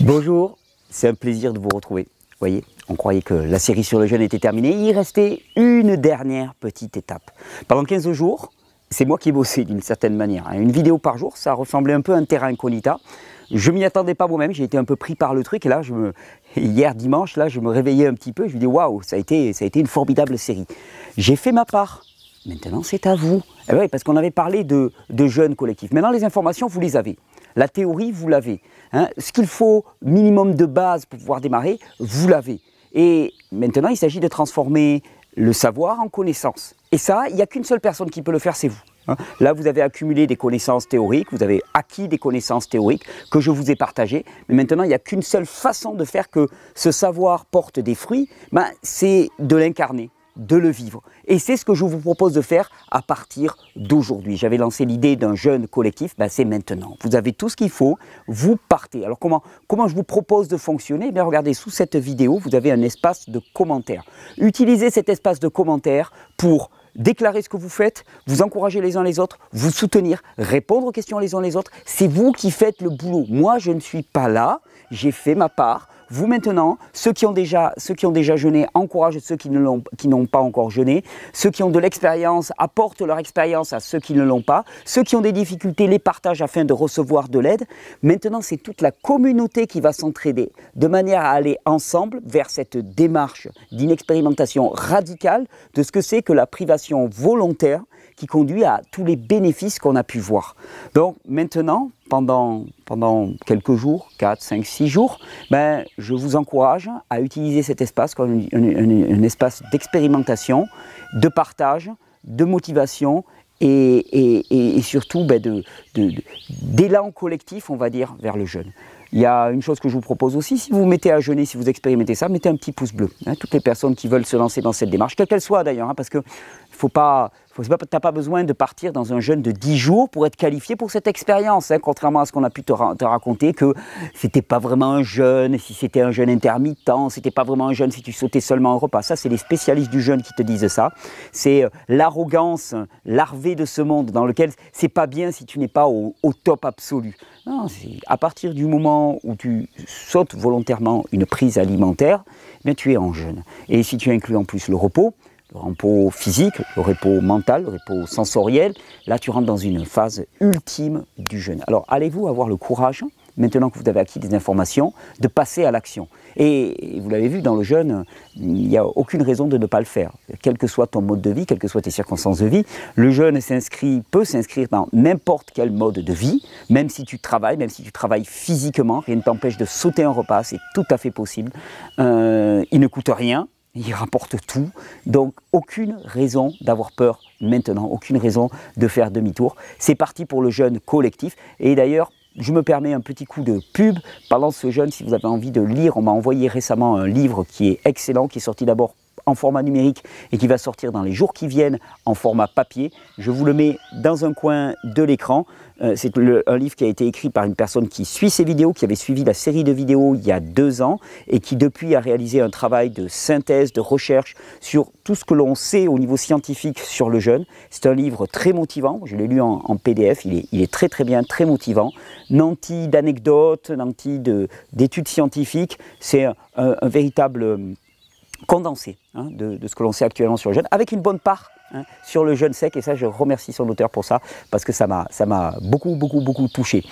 Bonjour, c'est un plaisir de vous retrouver. Vous voyez, on croyait que la série sur le jeûne était terminée. Il restait une dernière petite étape. Pendant 15 jours, c'est moi qui ai bossé d'une certaine manière. Hein. Une vidéo par jour, ça ressemblait un peu à un terrain incognita. Je m'y attendais pas moi-même, j'ai été un peu pris par le truc. Et là, hier dimanche, là, je me réveillais un petit peu. Je me dis, waouh, ça, a été, ça a été une formidable série. J'ai fait ma part. Maintenant, c'est à vous. Eh ben oui, parce qu'on avait parlé de, de jeûne collectif. Maintenant, les informations, vous les avez. La théorie, vous l'avez. Hein. Ce qu'il faut, minimum de base pour pouvoir démarrer, vous l'avez. Et maintenant, il s'agit de transformer le savoir en connaissance. Et ça, il n'y a qu'une seule personne qui peut le faire, c'est vous. Hein. Là, vous avez accumulé des connaissances théoriques, vous avez acquis des connaissances théoriques que je vous ai partagées. Mais maintenant, il n'y a qu'une seule façon de faire que ce savoir porte des fruits, ben, c'est de l'incarner de le vivre. Et c'est ce que je vous propose de faire à partir d'aujourd'hui. J'avais lancé l'idée d'un jeune collectif, ben, c'est maintenant. Vous avez tout ce qu'il faut, vous partez. Alors comment, comment je vous propose de fonctionner eh bien Regardez, sous cette vidéo, vous avez un espace de commentaires. Utilisez cet espace de commentaires pour déclarer ce que vous faites, vous encourager les uns les autres, vous soutenir, répondre aux questions les uns les autres. C'est vous qui faites le boulot. Moi, je ne suis pas là, j'ai fait ma part vous maintenant, ceux qui ont déjà, ceux qui ont déjà jeûné encouragent ceux qui n'ont pas encore jeûné, ceux qui ont de l'expérience apportent leur expérience à ceux qui ne l'ont pas, ceux qui ont des difficultés les partagent afin de recevoir de l'aide. Maintenant, c'est toute la communauté qui va s'entraider de manière à aller ensemble vers cette démarche d'inexpérimentation radicale de ce que c'est que la privation volontaire qui conduit à tous les bénéfices qu'on a pu voir. Donc maintenant, pendant, pendant quelques jours, 4, 5, 6 jours, ben, je vous encourage à utiliser cet espace comme un, espace d'expérimentation, de partage, de motivation et, surtout ben, d'élan collectif, on va dire, vers le jeûne. Il y a une chose que je vous propose aussi, si vous vous mettez à jeûner, si vous expérimentez ça, mettez un petit pouce bleu. Hein. toutes les personnes qui veulent se lancer dans cette démarche, quelle qu'elle soit d'ailleurs, hein, parce qu'il ne faut pas, tu n'as pas besoin de partir dans un jeûne de 10 jours pour être qualifié pour cette expérience, hein, contrairement à ce qu'on a pu te, raconter, que c'était pas vraiment un jeûne, si c'était un jeûne intermittent, c'était pas vraiment un jeûne si tu sautais seulement un repas. Ça, c'est les spécialistes du jeûne qui te disent ça. C'est euh, l'arrogance larvée de ce monde dans lequel c'est pas bien si tu n'es pas au, top absolu. à partir du moment où tu sautes volontairement une prise alimentaire, tu es en jeûne. Et si tu inclus en plus le repos, le repos physique, le repos mental, le repos sensoriel. Là, tu rentres dans une phase ultime du jeûne. Alors, allez-vous avoir le courage, maintenant que vous avez acquis des informations, de passer à l'action Et vous l'avez vu, dans le jeûne, il n'y a aucune raison de ne pas le faire. Quel que soit ton mode de vie, quelles que soient tes circonstances de vie, le jeûne s'inscrit, peut s'inscrire dans n'importe quel mode de vie, même si tu travailles, même si tu travailles physiquement, rien ne t'empêche de sauter un repas, c'est tout à fait possible. Euh, il ne coûte rien, il rapporte tout. Donc aucune raison d'avoir peur maintenant, aucune raison de faire demi-tour. C'est parti pour le jeûne collectif. Et d'ailleurs, je me permets un petit coup de pub. Pendant ce jeûne, si vous avez envie de lire, on m'a envoyé récemment un livre qui est excellent, qui est sorti d'abord en format numérique et qui va sortir dans les jours qui viennent en format papier. Je vous le mets dans un coin de l'écran. Euh, c'est un livre qui a été écrit par une personne qui suit ces vidéos, qui avait suivi la série de vidéos il y a deux ans et qui depuis a réalisé un travail de synthèse, de recherche sur tout ce que l'on sait au niveau scientifique sur le jeûne. C'est un livre très motivant, je l'ai lu en, PDF, il est, très très bien, très motivant, nanti d'anecdotes, nanti d'études scientifiques, c'est un véritable euh, condensé Hein, de, ce que l'on sait actuellement sur le jeune, avec une bonne part hein, sur le jeune sec. Et ça, je remercie son auteur pour ça, parce que ça m'a beaucoup, beaucoup, beaucoup touché.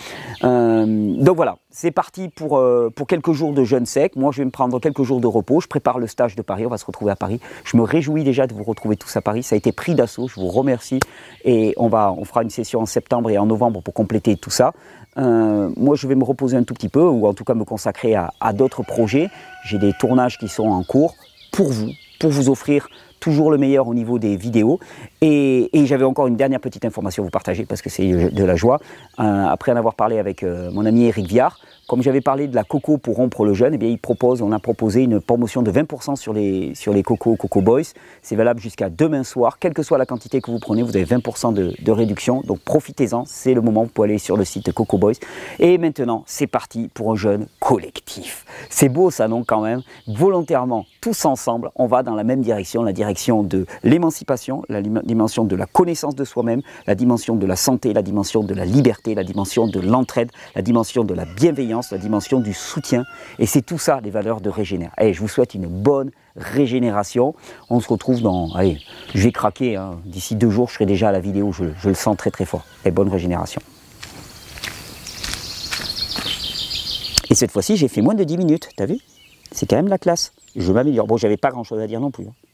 Euh, donc voilà, c'est parti pour, euh, pour quelques jours de jeune sec. Moi, je vais me prendre quelques jours de repos. Je prépare le stage de Paris. On va se retrouver à Paris. Je me réjouis déjà de vous retrouver tous à Paris. Ça a été pris d'assaut. Je vous remercie. Et on, va, on fera une session en septembre et en novembre pour compléter tout ça. Euh, moi, je vais me reposer un tout petit peu, ou en tout cas me consacrer à, à d'autres projets. J'ai des tournages qui sont en cours, pour vous, pour vous offrir toujours le meilleur au niveau des vidéos. Et, j'avais encore une dernière petite information à vous partager parce que c'est de la joie. Euh, après en avoir parlé avec euh, mon ami Eric Viard, comme j'avais parlé de la coco pour rompre le jeûne, eh bien, il propose, on a proposé une promotion de 20% sur les, sur les cocos Coco Boys. C'est valable jusqu'à demain soir. Quelle que soit la quantité que vous prenez, vous avez 20% de, réduction. Donc profitez-en, c'est le moment pour aller sur le site Coco Boys. Et maintenant, c'est parti pour un jeûne collectif. C'est beau ça, non, quand même Volontairement, tous ensemble, on va dans la même direction, la direction de l'émancipation, la dimension de la connaissance de soi-même, la dimension de la santé, la dimension de la liberté, la dimension de l'entraide, la dimension de la bienveillance la dimension du soutien. Et c'est tout ça, les valeurs de Régénère. Et eh, je vous souhaite une bonne régénération. On se retrouve dans... Allez, je vais craquer. Hein. D'ici deux jours, je serai déjà à la vidéo. Je, le sens très très fort. Et eh, bonne régénération. Et cette fois-ci, j'ai fait moins de 10 minutes. T'as vu C'est quand même la classe. Je m'améliore. Bon, j'avais pas grand-chose à dire non plus. Hein.